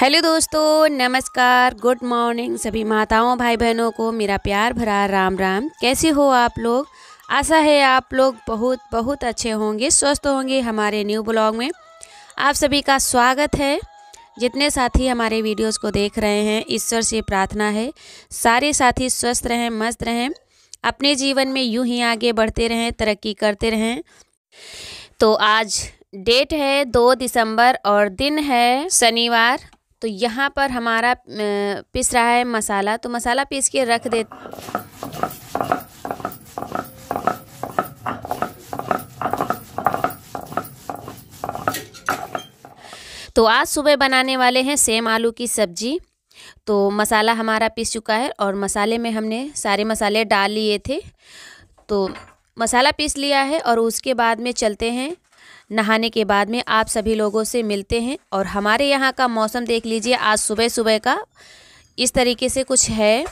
hello दोस्तों नमस्कार good morning सभी माताओं भाई बहनों को मेरा प्यार भरा राम राम कैसे हो आप लोग आशा है आप लोग बहुत बहुत अच्छे होंगे स्वस्थ होंगे हमारे न्यू ब्लॉग में आप सभी का स्वागत है जितने साथी हमारे वीडियोस को देख रहे हैं ईश्वर से प्रार्थना है सारे साथी स्वस्थ रहें मस्त रहें अपने जीवन में यूँ ही आगे बढ़ते रहें तरक्की करते रहें तो आज डेट है दो दिसंबर और दिन है शनिवार तो यहाँ पर हमारा पिस रहा है मसाला तो मसाला पीस के रख दे तो आज सुबह बनाने वाले हैं सेम आलू की सब्जी तो मसाला हमारा पीस चुका है और मसाले में हमने सारे मसाले डाल लिए थे तो मसाला पीस लिया है और उसके बाद में चलते हैं नहाने के बाद में आप सभी लोगों से मिलते हैं और हमारे यहाँ का मौसम देख लीजिए आज सुबह सुबह का इस तरीके से कुछ है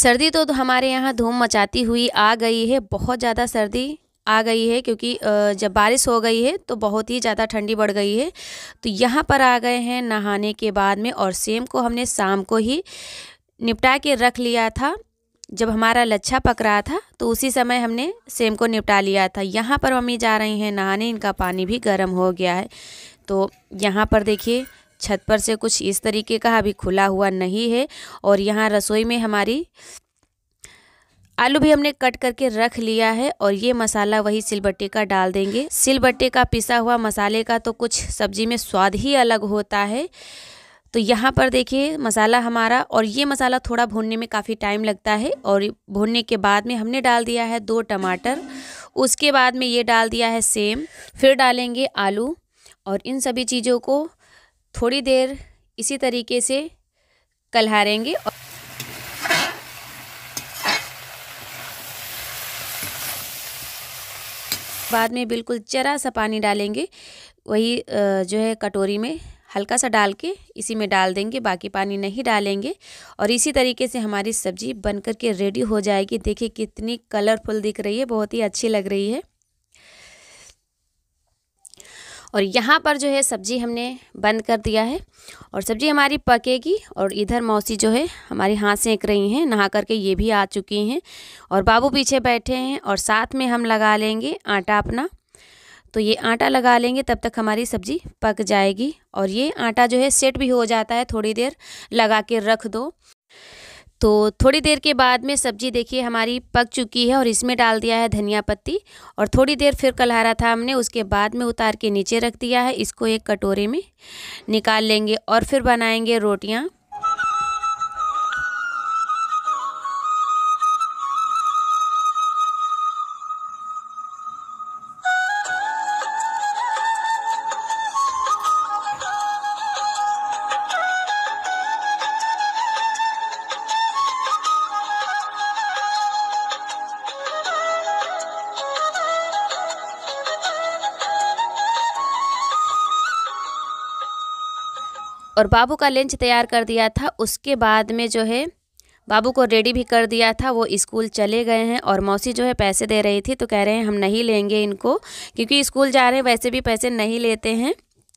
सर्दी तो हमारे यहाँ धूम मचाती हुई आ गई है बहुत ज़्यादा सर्दी आ गई है क्योंकि जब बारिश हो गई है तो बहुत ही ज़्यादा ठंडी बढ़ गई है तो यहाँ पर आ गए हैं नहाने के बाद में और सेम को हमने शाम को ही निपटा के रख लिया था जब हमारा लच्छा पक रहा था तो उसी समय हमने सेम को निपटा लिया था यहाँ पर मम्मी जा रही हैं नहाने इनका पानी भी गर्म हो गया है तो यहाँ पर देखिए छत पर से कुछ इस तरीके का अभी खुला हुआ नहीं है और यहाँ रसोई में हमारी आलू भी हमने कट करके रख लिया है और ये मसाला वही सिलबट्टे का डाल देंगे सिलबट्टे का पिसा हुआ मसाले का तो कुछ सब्जी में स्वाद ही अलग होता है तो यहाँ पर देखिए मसाला हमारा और ये मसाला थोड़ा भूनने में काफ़ी टाइम लगता है और भूनने के बाद में हमने डाल दिया है दो टमाटर उसके बाद में ये डाल दिया है सेम फिर डालेंगे आलू और इन सभी चीज़ों को थोड़ी देर इसी तरीके से कलहारेंगे और बाद में बिल्कुल जरा सा पानी डालेंगे वही जो है कटोरी में हल्का सा डाल के इसी में डाल देंगे बाकी पानी नहीं डालेंगे और इसी तरीके से हमारी सब्ज़ी बन कर के रेडी हो जाएगी देखिए कितनी कलरफुल दिख रही है बहुत ही अच्छी लग रही है और यहाँ पर जो है सब्ज़ी हमने बंद कर दिया है और सब्ज़ी हमारी पकेगी और इधर मौसी जो है हमारे हाथ सेंक रही हैं नहा करके ये भी आ चुकी हैं और बाबू पीछे बैठे हैं और साथ में हम लगा लेंगे आटा अपना तो ये आटा लगा लेंगे तब तक हमारी सब्ज़ी पक जाएगी और ये आटा जो है सेट भी हो जाता है थोड़ी देर लगा के रख दो तो थोड़ी देर के बाद में सब्जी देखिए हमारी पक चुकी है और इसमें डाल दिया है धनिया पत्ती और थोड़ी देर फिर कलहारा था हमने उसके बाद में उतार के नीचे रख दिया है इसको एक कटोरे में निकाल लेंगे और फिर बनाएंगे रोटियाँ और बाबू का लंच तैयार कर दिया था उसके बाद में जो है बाबू को रेडी भी कर दिया था वो स्कूल चले गए हैं और मौसी जो है पैसे दे रही थी तो कह रहे हैं हम नहीं लेंगे इनको क्योंकि स्कूल जा रहे हैं वैसे भी पैसे नहीं लेते हैं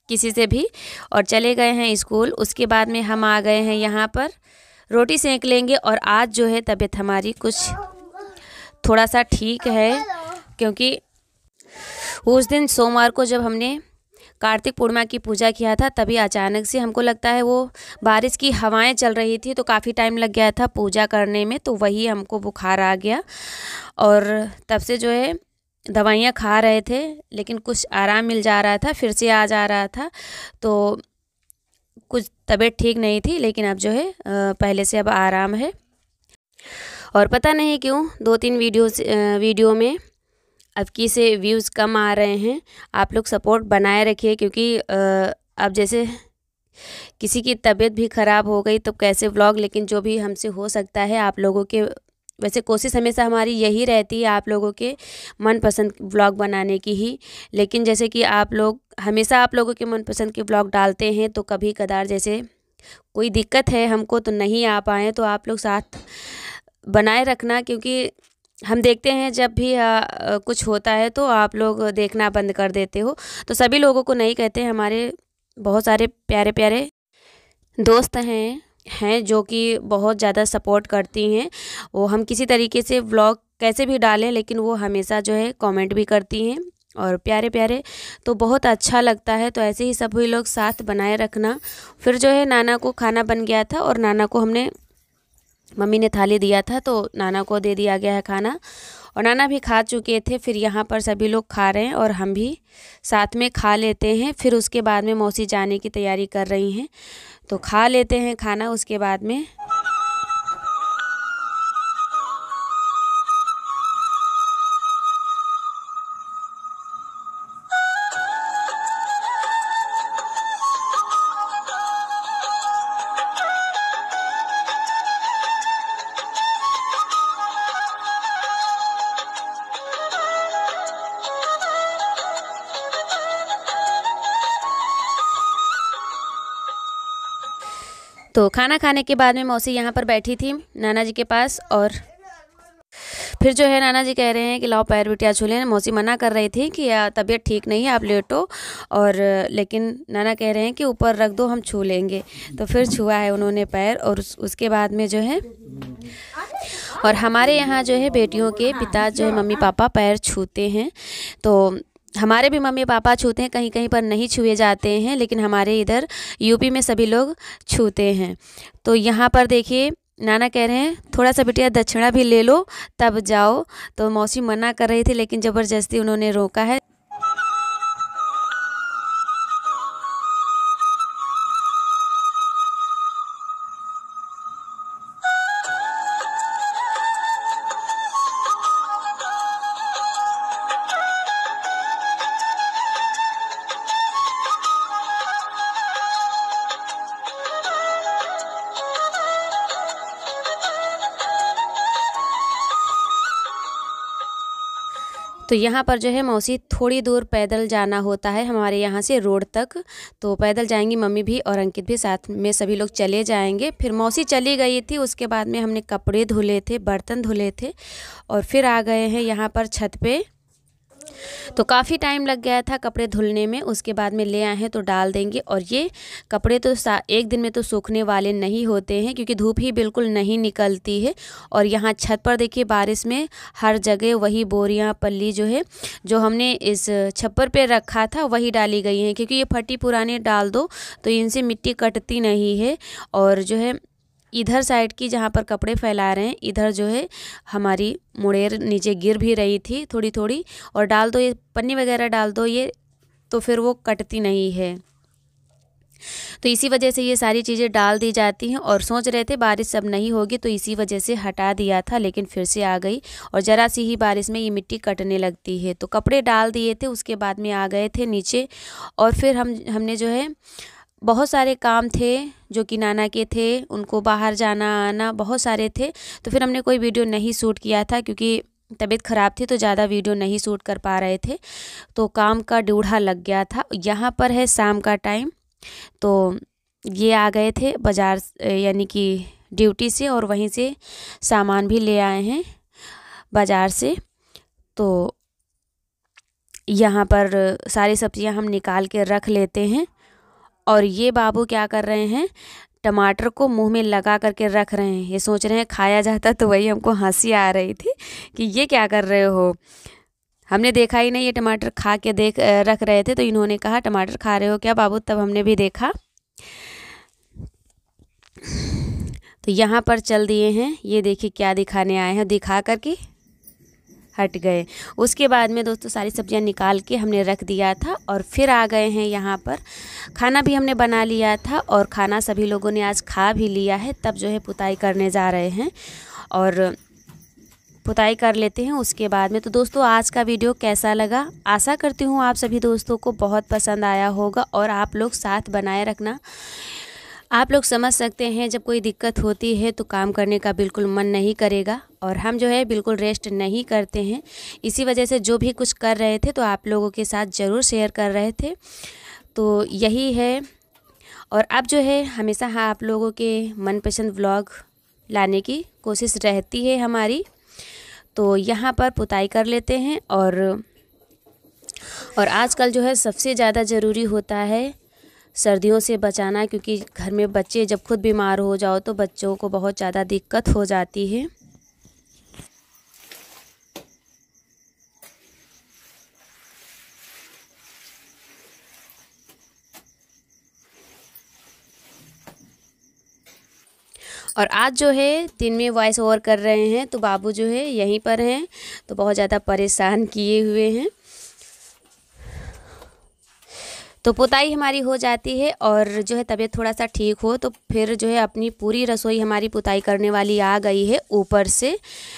किसी से भी और चले गए हैं स्कूल उसके बाद में हम आ गए हैं यहाँ पर रोटी सेंक लेंगे और आज जो है तबीयत हमारी कुछ थोड़ा सा ठीक है क्योंकि उस दिन सोमवार को जब हमने कार्तिक पूर्णिमा की पूजा किया था तभी अचानक से हमको लगता है वो बारिश की हवाएं चल रही थी तो काफ़ी टाइम लग गया था पूजा करने में तो वही हमको बुखार आ गया और तब से जो है दवाइयाँ खा रहे थे लेकिन कुछ आराम मिल जा रहा था फिर से आ जा रहा था तो कुछ तबीयत ठीक नहीं थी लेकिन अब जो है पहले से अब आराम है और पता नहीं क्यों दो तीन वीडियो वीडियो में की से व्यूज़ कम आ रहे हैं आप लोग सपोर्ट बनाए रखिए क्योंकि अब जैसे किसी की तबीयत भी ख़राब हो गई तो कैसे व्लॉग लेकिन जो भी हमसे हो सकता है आप लोगों के वैसे कोशिश हमेशा हमारी यही रहती है आप लोगों के मनपसंद ब्लॉग बनाने की ही लेकिन जैसे कि आप लोग हमेशा आप लोगों के मनपसंद के ब्लॉग डालते हैं तो कभी कदार जैसे कोई दिक्कत है हमको तो नहीं आ पाए तो आप लोग साथ बनाए रखना क्योंकि हम देखते हैं जब भी आ, कुछ होता है तो आप लोग देखना बंद कर देते हो तो सभी लोगों को नहीं कहते हमारे बहुत सारे प्यारे प्यारे दोस्त हैं हैं जो कि बहुत ज़्यादा सपोर्ट करती हैं वो हम किसी तरीके से व्लॉग कैसे भी डालें लेकिन वो हमेशा जो है कमेंट भी करती हैं और प्यारे प्यारे तो बहुत अच्छा लगता है तो ऐसे ही सभी लोग साथ बनाए रखना फिर जो है नाना को खाना बन गया था और नाना को हमने मम्मी ने थाली दिया था तो नाना को दे दिया गया है खाना और नाना भी खा चुके थे फिर यहाँ पर सभी लोग खा रहे हैं और हम भी साथ में खा लेते हैं फिर उसके बाद में मौसी जाने की तैयारी कर रही हैं तो खा लेते हैं खाना उसके बाद में तो खाना खाने के बाद में मौसी यहाँ पर बैठी थी नाना जी के पास और फिर जो है नाना जी कह रहे हैं कि लाओ पैर बिटिया छूले मौसी मना कर रही थी कि तबीयत ठीक नहीं है आप लेटो और लेकिन नाना कह रहे हैं कि ऊपर रख दो हम छू लेंगे तो फिर छुआ है उन्होंने पैर और उस, उसके बाद में जो है और हमारे यहाँ जो है बेटियों के पिता जो है मम्मी पापा पैर छूते हैं तो हमारे भी मम्मी पापा छूते हैं कहीं कहीं पर नहीं छुए जाते हैं लेकिन हमारे इधर यूपी में सभी लोग छूते हैं तो यहाँ पर देखिए नाना कह रहे हैं थोड़ा सा बिटिया दक्षिणा भी ले लो तब जाओ तो मौसी मना कर रही थी लेकिन ज़बरदस्ती उन्होंने रोका है तो यहाँ पर जो है मौसी थोड़ी दूर पैदल जाना होता है हमारे यहाँ से रोड तक तो पैदल जाएंगी मम्मी भी और अंकित भी साथ में सभी लोग चले जाएंगे फिर मौसी चली गई थी उसके बाद में हमने कपड़े धुले थे बर्तन धुले थे और फिर आ गए हैं यहाँ पर छत पे तो काफ़ी टाइम लग गया था कपड़े धुलने में उसके बाद में ले आए हैं तो डाल देंगे और ये कपड़े तो एक दिन में तो सूखने वाले नहीं होते हैं क्योंकि धूप ही बिल्कुल नहीं निकलती है और यहाँ छत पर देखिए बारिश में हर जगह वही बोरियाँ पल्ली जो है जो हमने इस छप्पर पर रखा था वही डाली गई हैं क्योंकि ये फटी पुराने डाल दो तो इनसे मिट्टी कटती नहीं है और जो है इधर साइड की जहाँ पर कपड़े फैला रहे हैं इधर जो है हमारी मुड़ेर नीचे गिर भी रही थी थोड़ी थोड़ी और डाल दो ये पन्नी वगैरह डाल दो ये तो फिर वो कटती नहीं है तो इसी वजह से ये सारी चीज़ें डाल दी जाती हैं और सोच रहे थे बारिश सब नहीं होगी तो इसी वजह से हटा दिया था लेकिन फिर से आ गई और ज़रा सी ही बारिश में ये मिट्टी कटने लगती है तो कपड़े डाल दिए थे उसके बाद में आ गए थे नीचे और फिर हम हमने जो है बहुत सारे काम थे जो कि नाना के थे उनको बाहर जाना आना बहुत सारे थे तो फिर हमने कोई वीडियो नहीं शूट किया था क्योंकि तबीयत ख़राब थी तो ज़्यादा वीडियो नहीं शूट कर पा रहे थे तो काम का डूढ़ा लग गया था यहाँ पर है शाम का टाइम तो ये आ गए थे बाज़ार यानी कि ड्यूटी से और वहीं से सामान भी ले आए हैं बाज़ार से तो यहाँ पर सारी सब्ज़ियाँ हम निकाल के रख लेते हैं और ये बाबू क्या कर रहे हैं टमाटर को मुंह में लगा करके रख रहे हैं ये सोच रहे हैं खाया जाता तो वही हमको हंसी आ रही थी कि ये क्या कर रहे हो हमने देखा ही नहीं ये टमाटर खा के देख रख रहे थे तो इन्होंने कहा टमाटर खा रहे हो क्या बाबू तब हमने भी देखा तो यहाँ पर चल दिए हैं ये देखिए क्या दिखाने आए हैं दिखा करके हट गए उसके बाद में दोस्तों सारी सब्जियां निकाल के हमने रख दिया था और फिर आ गए हैं यहाँ पर खाना भी हमने बना लिया था और खाना सभी लोगों ने आज खा भी लिया है तब जो है पुताई करने जा रहे हैं और पुताई कर लेते हैं उसके बाद में तो दोस्तों आज का वीडियो कैसा लगा आशा करती हूँ आप सभी दोस्तों को बहुत पसंद आया होगा और आप लोग साथ बनाए रखना आप लोग समझ सकते हैं जब कोई दिक्कत होती है तो काम करने का बिल्कुल मन नहीं करेगा और हम जो है बिल्कुल रेस्ट नहीं करते हैं इसी वजह से जो भी कुछ कर रहे थे तो आप लोगों के साथ ज़रूर शेयर कर रहे थे तो यही है और अब जो है हमेशा हाँ आप लोगों के मनपसंद व्लॉग लाने की कोशिश रहती है हमारी तो यहाँ पर पुताई कर लेते हैं और और आजकल जो है सबसे ज़्यादा ज़रूरी होता है सर्दियों से बचाना क्योंकि घर में बच्चे जब खुद बीमार हो जाओ तो बच्चों को बहुत ज़्यादा दिक्कत हो जाती है और आज जो है दिन में वॉइस ओवर कर रहे हैं तो बाबू जो है यहीं पर हैं तो बहुत ज़्यादा परेशान किए हुए हैं तो पुताई हमारी हो जाती है और जो है तबीयत थोड़ा सा ठीक हो तो फिर जो है अपनी पूरी रसोई हमारी पुताई करने वाली आ गई है ऊपर से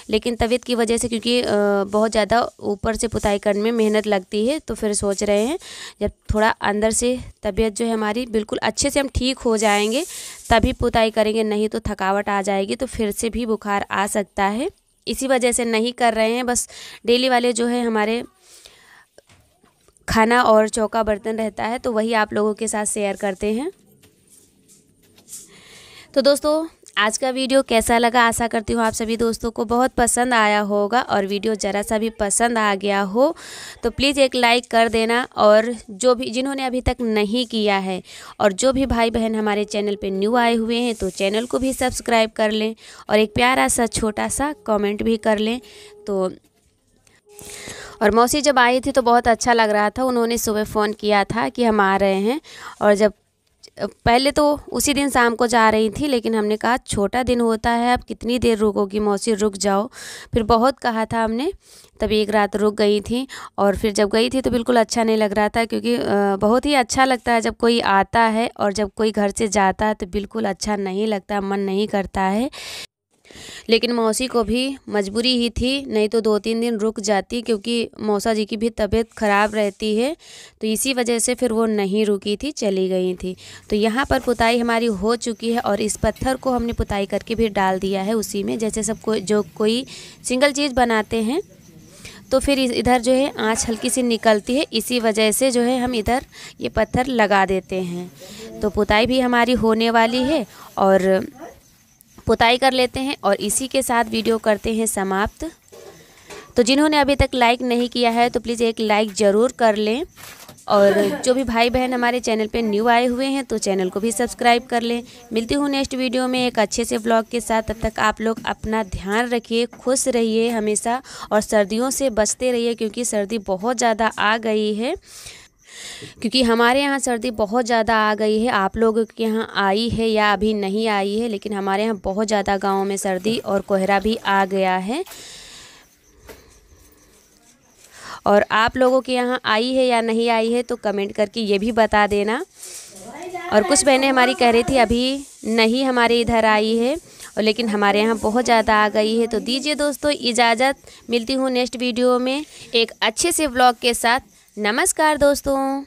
लेकिन तबीयत की वजह से क्योंकि बहुत ज़्यादा ऊपर से पुताई करने में मेहनत लगती है तो फिर सोच रहे हैं जब थोड़ा अंदर से तबीयत जो है हमारी बिल्कुल अच्छे से हम ठीक हो जाएंगे तभी पुताई करेंगे नहीं तो थकावट आ जाएगी तो फिर से भी बुखार आ सकता है इसी वजह से नहीं कर रहे हैं बस डेली वाले जो है हमारे खाना और चौका बर्तन रहता है तो वही आप लोगों के साथ शेयर करते हैं तो दोस्तों आज का वीडियो कैसा लगा आशा करती हूँ आप सभी दोस्तों को बहुत पसंद आया होगा और वीडियो ज़रा सा भी पसंद आ गया हो तो प्लीज़ एक लाइक कर देना और जो भी जिन्होंने अभी तक नहीं किया है और जो भी भाई बहन हमारे चैनल पे न्यू आए हुए हैं तो चैनल को भी सब्सक्राइब कर लें और एक प्यारा सा छोटा सा कॉमेंट भी कर लें तो और मौसी जब आई थी तो बहुत अच्छा लग रहा था उन्होंने सुबह फ़ोन किया था कि हम आ रहे हैं और जब पहले तो उसी दिन शाम को जा रही थी लेकिन हमने कहा छोटा दिन होता है अब कितनी देर रुकोगी मौसी रुक जाओ फिर बहुत कहा था हमने तब एक रात रुक गई थी और फिर जब गई थी तो बिल्कुल अच्छा नहीं लग रहा था क्योंकि बहुत ही अच्छा लगता है जब कोई आता है और जब कोई घर से जाता है तो बिल्कुल अच्छा नहीं लगता मन नहीं करता है लेकिन मौसी को भी मजबूरी ही थी नहीं तो दो तीन दिन रुक जाती क्योंकि मौसा जी की भी तबीयत ख़राब रहती है तो इसी वजह से फिर वो नहीं रुकी थी चली गई थी तो यहाँ पर पुताई हमारी हो चुकी है और इस पत्थर को हमने पुताई करके भी डाल दिया है उसी में जैसे सब को जो कोई सिंगल चीज़ बनाते हैं तो फिर इधर जो है आँच हल्की सी निकलती है इसी वजह से जो है हम इधर ये पत्थर लगा देते हैं तो पुताई भी हमारी होने वाली है और पुताई कर लेते हैं और इसी के साथ वीडियो करते हैं समाप्त तो जिन्होंने अभी तक लाइक नहीं किया है तो प्लीज़ एक लाइक ज़रूर कर लें और जो भी भाई बहन हमारे चैनल पे न्यू आए हुए हैं तो चैनल को भी सब्सक्राइब कर लें मिलती हूँ नेक्स्ट वीडियो में एक अच्छे से ब्लॉग के साथ तब तक आप लोग अपना ध्यान रखिए खुश रहिए हमेशा और सर्दियों से बचते रहिए क्योंकि सर्दी बहुत ज़्यादा आ गई है क्योंकि हमारे यहाँ सर्दी बहुत ज़्यादा आ गई है आप लोगों के यहाँ आई है या अभी नहीं आई है लेकिन हमारे यहाँ बहुत ज़्यादा गाँव में सर्दी और कोहरा भी आ गया है और आप लोगों के यहाँ आई है या नहीं आई है तो कमेंट करके ये भी बता देना और कुछ बहनें हमारी कह रही थी अभी नहीं हमारे इधर आई है और लेकिन हमारे यहाँ बहुत ज़्यादा आ गई है तो दीजिए दोस्तों इजाज़त मिलती हूँ नेक्स्ट वीडियो में एक अच्छे से ब्लॉग के साथ नमस्कार दोस्तों